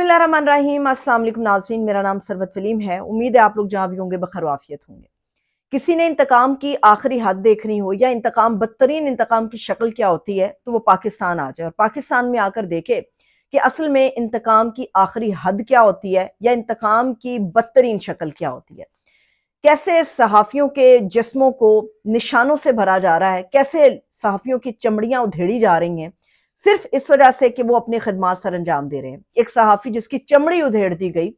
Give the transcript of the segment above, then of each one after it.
अस्सलाम वालेकुम नाजरीन मेरा नाम सरवत वलीम है उम्मीद है आप लोग जहाँ भी होंगे बखर वाफियत होंगे किसी ने इंतकाम की आखिरी हद देखनी हो या इंतकाम बदतरीन इंतकाम की शक्ल क्या होती है तो वो पाकिस्तान आ जाए और पाकिस्तान में आकर देखे कि असल में इंतकाम की आखिरी हद क्या होती है या इंतकाम की बदतरीन शक्ल क्या होती है कैसे सहाफ़ियों के जिस्मों को निशानों से भरा जा रहा है कैसे सहाफ़ियों की चमड़ियाँ उधेड़ी जा रही हैं सिर्फ इस वजह से कि वो अपने खदमात सर अंजाम दे रहे हैं एक सहाफ़ी जिसकी चमड़ी उधेड़ दी गई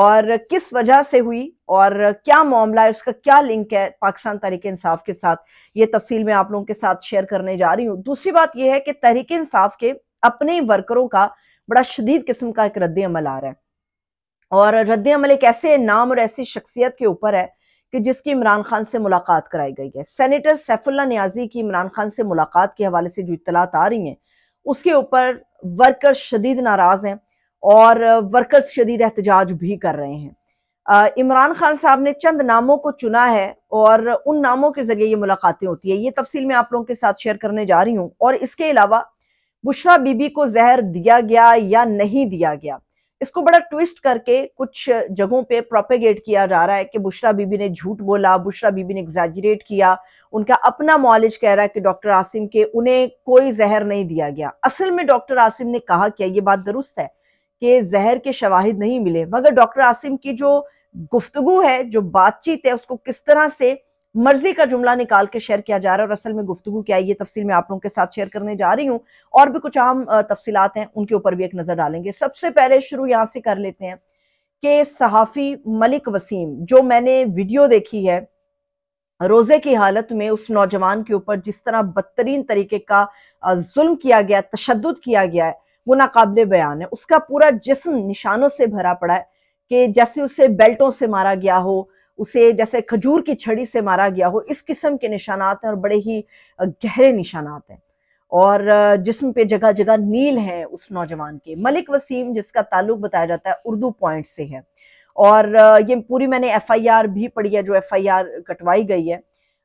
और किस वजह से हुई और क्या मामला है उसका क्या लिंक है पाकिस्तान तहरीक इंसाफ के साथ ये तफसील मैं आप लोगों के साथ शेयर करने जा रही हूँ दूसरी बात यह है कि तहरीक इंसाफ के अपने वर्करों का बड़ा शदीद किस्म का एक रद्द अमल आ रहा है और रद्द अमल एक ऐसे नाम और ऐसी शख्सियत के ऊपर है कि जिसकी इमरान खान से मुलाकात कराई गई है सेनेटर सैफुल्ला न्याजी की इमरान खान से मुलाकात के हवाले से जो इतलात आ रही हैं उसके ऊपर वर्कर्स शदीद नाराज़ हैं और वर्कर्स शदीद एहतजाज भी कर रहे हैं इमरान खान साहब ने चंद नामों को चुना है और उन नामों के ज़रिए ये मुलाकातें होती है ये तफसील मैं आप लोगों के साथ शेयर करने जा रही हूँ और इसके अलावा बुशरा बीबी को जहर दिया गया या नहीं दिया गया इसको बड़ा ट्विस्ट करके कुछ जगहों पे प्रोपेगेट किया जा रहा है कि बुशरा बीबी ने झूठ बोला बुशरा बीबी ने एग्जैजरेट किया उनका अपना मॉलेज कह रहा है कि डॉक्टर आसिम के उन्हें कोई जहर नहीं दिया गया असल में डॉक्टर आसिम ने कहा क्या ये बात दुरुस्त है कि जहर के शवाहिद नहीं मिले मगर डॉक्टर आसिम की जो गुफ्तगु है जो बातचीत है उसको किस तरह से मर्जी का जुमला निकाल के शेयर किया जा रहा है और असल में गुफ्तु क्या है ये तफसील मैं आप लोगों के साथ शेयर करने जा रही हूँ और भी कुछ आम तफसीत हैं उनके ऊपर भी एक नज़र डालेंगे सबसे पहले शुरू यहाँ से कर लेते हैं कि सहाफ़ी मलिक वसीम जो मैंने वीडियो देखी है रोज़े की हालत में उस नौजवान के ऊपर जिस तरह बदतरीन तरीके का जुल्म किया गया तशद किया गया है वो नाकबिल बयान है उसका पूरा जिस्म निशानों से भरा पड़ा है कि जैसे उसे बेल्टों से मारा गया हो उसे जैसे खजूर की छड़ी से मारा गया हो इस किस्म के निशानात हैं और बड़े ही गहरे निशानात हैं और जिसम पे जगह जगह नील हैं उस नौजवान के मलिक वसीम जिसका ताल्लुक बताया जाता है उर्दू पॉइंट से है और ये पूरी मैंने एफआईआर भी पढ़ी है जो एफआईआर कटवाई गई है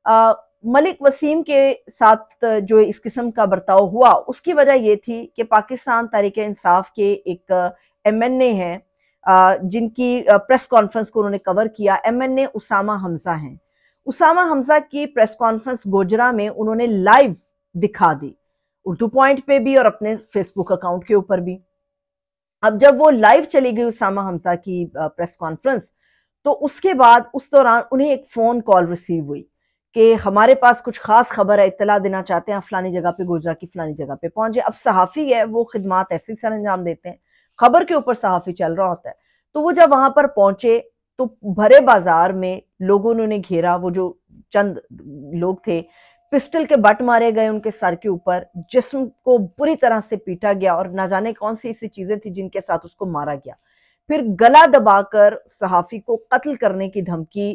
आ, मलिक वसीम के साथ जो इस किस्म का बर्ताव हुआ उसकी वजह ये थी कि पाकिस्तान तारीख इंसाफ के एक एम एन ए हैं जिनकी प्रेस कॉन्फ्रेंस को उन्होंने कवर किया एम एन उसामा हमजा हैं उसामा हमजा की प्रेस कॉन्फ्रेंस गोजरा में उन्होंने लाइव दिखा दी उर्दू पॉइंट पे भी और अपने फेसबुक अकाउंट के ऊपर भी अब जब वो लाइव चली गई उसामा हमजा की प्रेस कॉन्फ्रेंस तो उसके बाद उस दौरान उन्हें एक फ़ोन कॉल रिसीव हुई कि हमारे पास कुछ ख़ास खबर है इतला देना चाहते हैं फलानी जगह पे गोजरा की फलानी जगह पे पहुंचे अब सहाफ़ी है वो खदमात ऐसे सर अंजाम देते हैं खबर के ऊपर सहाफी चल रहा होता है तो वो जब वहां पर पहुंचे तो भरे बाजार में लोगों ने उन्हें घेरा वो जो चंद लोग थे पिस्टल के बट मारे गए उनके सर के ऊपर जिस्म को बुरी तरह से पीटा गया और ना जाने कौन सी ऐसी चीजें थी जिनके साथ उसको मारा गया फिर गला दबाकर सहाफी को कत्ल करने की धमकी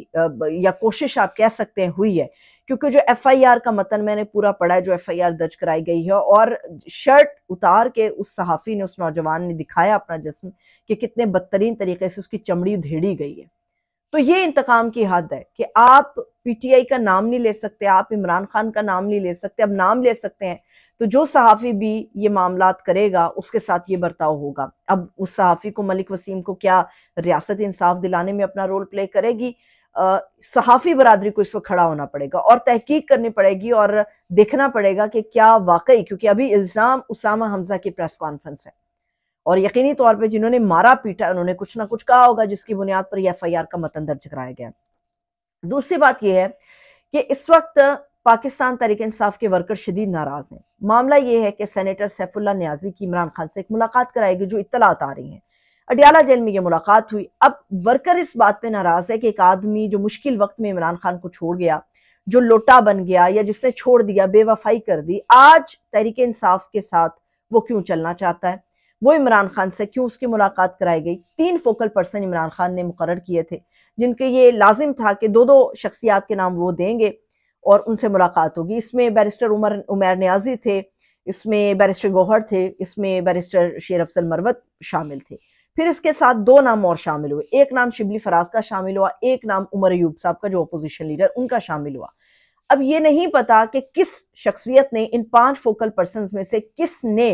या कोशिश आप कह सकते हैं हुई है क्योंकि जो एफआईआर का मतन मैंने पूरा पढ़ा है जो एफआईआर दर्ज कराई गई है और शर्ट उतार के उस सहाफ़ी ने उस नौजवान ने दिखाया अपना जिसम कि कितने बदतरीन तरीके से उसकी चमड़ी उधेड़ी गई है तो ये इंतकाम की हद है कि आप पीटीआई का नाम नहीं ले सकते आप इमरान खान का नाम नहीं ले सकते अब नाम ले सकते हैं तो जो सहाफ़ी भी ये मामला करेगा उसके साथ ये बर्ताव होगा अब उस सहाफ़ी को मलिक वसीम को क्या रियासत इंसाफ दिलाने में अपना रोल प्ले करेगी सहाफ़ी बरादरी को इस वक्त खड़ा होना पड़ेगा और तहकीक करनी पड़ेगी और देखना पड़ेगा कि क्या वाकई क्योंकि अभी इल्ज़ाम उसामा हमजा की प्रेस कॉन्फ्रेंस है और यकीनी तौर पर जिन्होंने मारा पीटा उन्होंने कुछ ना कुछ कहा होगा जिसकी बुनियाद पर एफ आई आर का मतन दर्ज कराया गया दूसरी बात यह है कि इस वक्त पाकिस्तान तहरीक इंसाफ के वर्कर शदीद नाराज हैं मामला यह है कि सैनेटर सैफुल्ला न्याजी की इमरान खान से एक मुलाकात कराएगी जो इतलात आ रही हैं अटियाला जेल में ये मुलाकात हुई अब वर्कर इस बात पे नाराज है कि एक आदमी जो मुश्किल वक्त में इमरान खान को छोड़ गया जो लोटा बन गया या जिसने छोड़ दिया बेवफाई कर दी आज तहरीक इंसाफ के साथ वो क्यों चलना चाहता है वो इमरान खान से क्यों उसकी मुलाकात कराई गई तीन फोकल पर्सन इमरान खान ने मुकर किए थे जिनके ये लाजिम था कि दो दो शख्सियात के नाम वो देंगे और उनसे मुलाकात होगी इसमें बैरिस्टर उमर उमर न्याजी थे इसमें बैरिस्टर गोहर थे इसमें बैरिस्टर शेर अफसल मरवत शामिल थे फिर इसके साथ दो नाम और शामिल हुए एक नाम शिबली फराज का शामिल हुआ एक नाम उमर अयूब साहब का जो अपोजिशन लीडर उनका शामिल हुआ अब ये नहीं पता कि किस शख्सियत ने इन पांच फोकल पर्सन में से किसने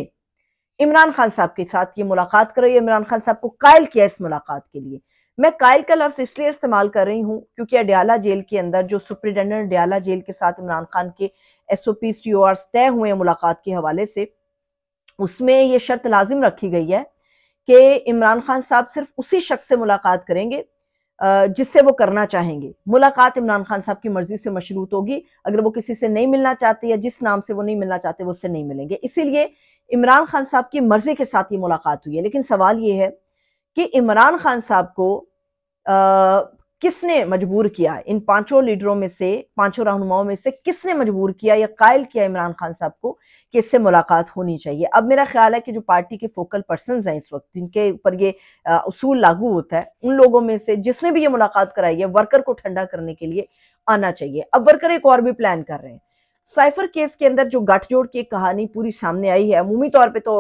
इमरान खान साहब के साथ ये मुलाकात कराई इमरान खान साहब को कायल किया इस मुलाकात के लिए मैं कायल का लफ्ज़ इसलिए इस्तेमाल कर रही हूँ क्योंकि अड्याला जेल के अंदर जो सुप्रिंटेंडेंट अडयाला जेल के साथ इमरान खान के S O P O R तय हुए मुलाकात के हवाले से उसमें ये शर्त लाजिम रखी गई है कि इमरान खान साहब सिर्फ उसी शख्स से मुलाकात करेंगे जिससे वो करना चाहेंगे मुलाकात इमरान खान साहब की मर्जी से मशरूत होगी अगर वो किसी से नहीं मिलना चाहते या जिस नाम से वो नहीं मिलना चाहते वो उससे नहीं मिलेंगे इसीलिए इमरान खान साहब की मर्जी के साथ ये मुलाकात हुई है लेकिन सवाल ये है कि इमरान खान साहब को किसने मजबूर किया इन पांचों लीडरों में से पांचों रहनुमाओं में से किसने मजबूर किया या कायल किया इमरान खान साहब को कि इससे मुलाकात होनी चाहिए अब मेरा ख्याल है कि जो पार्टी के फोकल पर्सन हैं इस वक्त जिनके ऊपर ये उसूल लागू होता है उन लोगों में से जिसने भी ये मुलाकात कराई है वर्कर को ठंडा करने के लिए आना चाहिए अब वर्कर एक और भी प्लान कर रहे हैं साइफर केस के अंदर जो गठजोड़ की कहानी पूरी सामने आई है अमूमी तौर पे तो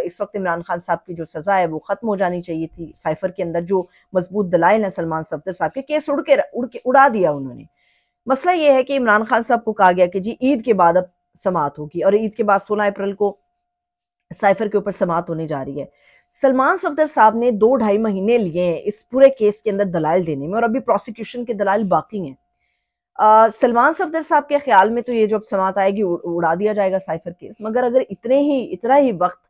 इस वक्त इमरान खान साहब की जो सज़ा है वो ख़त्म हो जानी चाहिए थी साइफर के अंदर जो मजबूत दलाइल है सलमान सफदर साहब के केस उड़ के उड़ के उड़ा दिया उन्होंने मसला ये है कि इमरान खान साहब को कहा गया कि जी ईद के बाद अब समात होगी और ईद के बाद सोलह अप्रैल को साइफर के ऊपर समात होने जा रही है सलमान सफदर साहब ने दो ढाई महीने लिए हैं इस पूरे केस के अंदर दलाल देने में और अभी प्रोसिक्यूशन के दलाल बाकी हैं सलमान सफदर साहब के ख्याल में तो ये जो अब समात आएगी उड़ा दिया जाएगा साइफर केस मगर अगर इतने ही इतना ही वक्त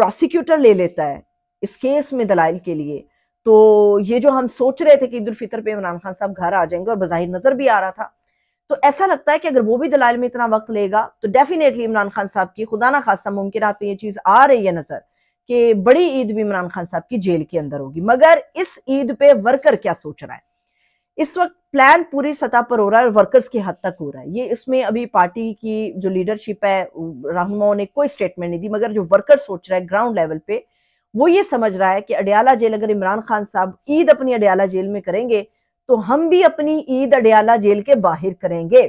प्रोसिक्यूटर ले लेता है इस केस में दलाइल के लिए तो ये जो हम सोच रहे थे कि ईद फितर पे इमरान खान साहब घर आ जाएंगे और बाहिर नजर भी आ रहा था तो ऐसा लगता है कि अगर वो भी दलाइल में इतना वक्त लेगा तो डेफिनेटली इमरान खान साहब की खुदा ना खासा मुमकिन आते ये चीज़ आ रही है नज़र कि बड़ी ईद भी इमरान खान साहब की जेल के अंदर होगी मगर इस ईद पे वर्कर क्या सोच रहा है इस वक्त प्लान पूरी सतह पर हो रहा है और वर्कर्स की हद तक हो रहा है ये इसमें अभी पार्टी की जो लीडरशिप है रहनुमाओं ने कोई स्टेटमेंट नहीं दी मगर जो वर्कर सोच रहा है ग्राउंड लेवल पे वो ये समझ रहा है कि अडयाला जेल अगर इमरान खान साहब ईद अपनी अडयाला जेल में करेंगे तो हम भी अपनी ईद अडयाला जेल के बाहर करेंगे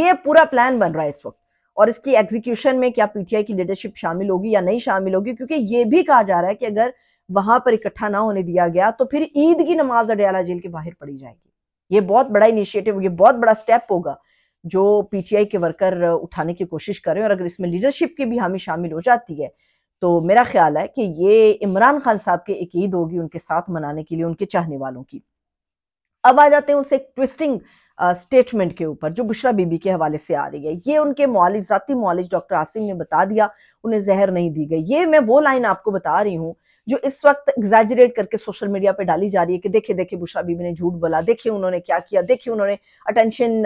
ये पूरा प्लान बन रहा है इस वक्त और इसकी एग्जीक्यूशन में क्या पीटीआई की लीडरशिप शामिल होगी या नहीं शामिल होगी क्योंकि ये भी कहा जा रहा है कि अगर वहां पर इकट्ठा ना होने दिया गया तो फिर ईद की नमाज अडयाला जेल के बाहर पड़ी जाएगी ये बहुत बड़ा इनिशिएटिव ये बहुत बड़ा स्टेप होगा जो पीटीआई के वर्कर उठाने की कोशिश हैं और अगर इसमें लीडरशिप की भी हामी शामिल हो जाती है तो मेरा ख्याल है कि ये इमरान खान साहब की एक ईद होगी उनके साथ मनाने के लिए उनके चाहने वालों की अब आ जाते हैं उस एक ट्विस्टिंग स्टेटमेंट के ऊपर जो बुशरा बीबी के हवाले से आ रही है ये उनके मौलिज ज़ाती मौलिज डॉक्टर आसिम ने बता दिया उन्हें जहर नहीं दी गई ये मैं वो लाइन आपको बता रही हूँ जो इस वक्त एग्जेजरेट करके सोशल मीडिया पे डाली जा रही है कि देखिए देखिए बुशा बीबी ने झूठ बोला देखिए उन्होंने क्या किया देखिए उन्होंने अटेंशन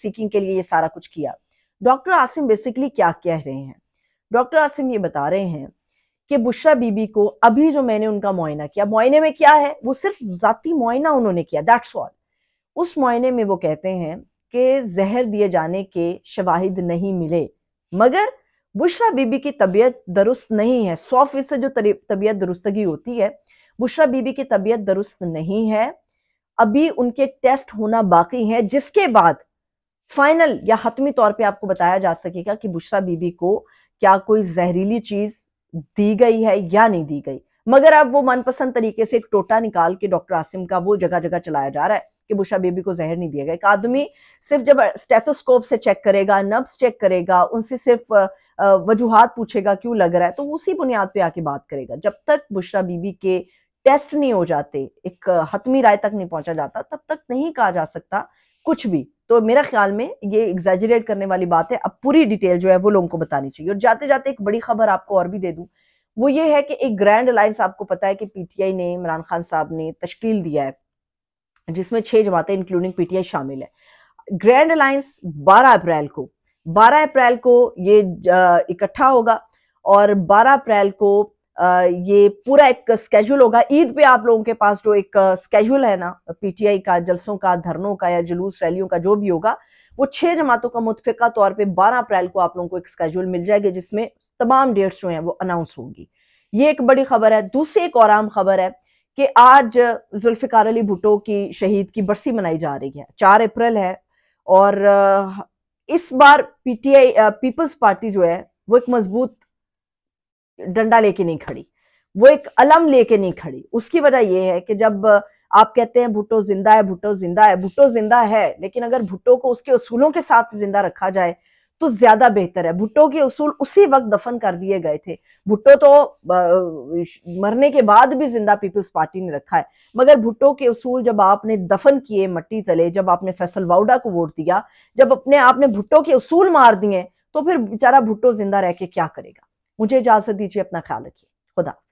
सीकिंग के लिए ये सारा कुछ किया डॉक्टर आसिम बेसिकली क्या कह रहे हैं डॉक्टर आसिम ये बता रहे हैं कि बुशरा बीबी को अभी जो मैंने उनका मुआयना किया मुआयने में क्या है वो सिर्फ ज़ाती मुआयना उन्होंने किया दैट्स ऑल उस मुआयने में वो कहते हैं कि जहर दिए जाने के शवाहिद नहीं मिले मगर बुशरा बीबी की तबीयत दुरुस्त नहीं है सौ फीसद जो तबीयत दुरुस्तगी होती है बुशरा बीबी की तबीयत दुरुस्त नहीं है अभी उनके टेस्ट होना बाकी है जिसके बाद फाइनल या हतमी तौर पे आपको बताया जा सकेगा कि बुशरा बीबी को क्या कोई जहरीली चीज दी गई है या नहीं दी गई मगर अब वो मनपसंद तरीके से एक टोटा निकाल के डॉक्टर आसिम का वो जगह जगह चलाया जा रहा है कि बुशा बेबी को जहर नहीं दिया गया एक आदमी सिर्फ जब स्टेथोस्कोप से चेक करेगा नब्स चेक करेगा उनसे सिर्फ वजूहत पूछेगा क्यों लग रहा है तो उसी बुनियाद पे आके बात करेगा जब तक बुशरा बीबी के टेस्ट नहीं हो जाते एक हतमी राय तक नहीं पहुंचा जाता तब तक नहीं कहा जा सकता कुछ भी तो मेरा ख्याल में ये एग्जेजरेट करने वाली बात है अब पूरी डिटेल जो है वो लोगों को बतानी चाहिए और जाते जाते एक बड़ी खबर आपको और भी दे दूं वो ये है कि एक ग्रैंड अलायंस आपको पता है कि पीटीआई ने इमरान खान साहब ने तश्कील दिया है जिसमें छह जमातें इंक्लूडिंग पीटीआई शामिल है ग्रैंड अलायंस 12 अप्रैल को 12 अप्रैल को ये इकट्ठा होगा और 12 अप्रैल को ये पूरा एक स्केड्यूल होगा ईद पे आप लोगों के पास जो एक स्केड्यूल है ना पीटीआई का जलसों का धरनों का या जुलूस रैलियों का जो भी होगा वो छह जमातों का मुतफ़ा तौर पे 12 अप्रैल को आप लोगों को एक स्केड्यूल मिल जाएगा जिसमें तमाम डेट्स जो हैं वो अनाउंस होगी ये एक बड़ी खबर है दूसरी एक और आम खबर है कि आज जुल्फ़िकार अली भुट्टो की शहीद की बरसी मनाई जा रही है चार अप्रैल है और इस बार पीटीआई पीपल्स पार्टी जो है वो एक मजबूत डंडा लेके नहीं खड़ी वो एक अलम लेके नहीं खड़ी उसकी वजह यह है कि जब आप कहते हैं भुट्टो जिंदा है भुट्टो जिंदा है भुट्टो जिंदा है लेकिन अगर भुट्टो को उसके उसूलों के साथ जिंदा रखा जाए तो ज्यादा बेहतर है भुट्टो के उसूल उसी वक्त दफन कर दिए गए थे भुट्टो तो मरने के बाद भी जिंदा पीपल्स पार्टी ने रखा है मगर भुट्टो के उसूल जब आपने दफन किए मट्टी तले जब आपने फैसल वाउडा को वोट दिया जब अपने आपने भुट्टो के उसूल मार दिए तो फिर बेचारा भुट्टो जिंदा रह के क्या करेगा मुझे इजाजत दीजिए अपना ख्याल रखिए खुदा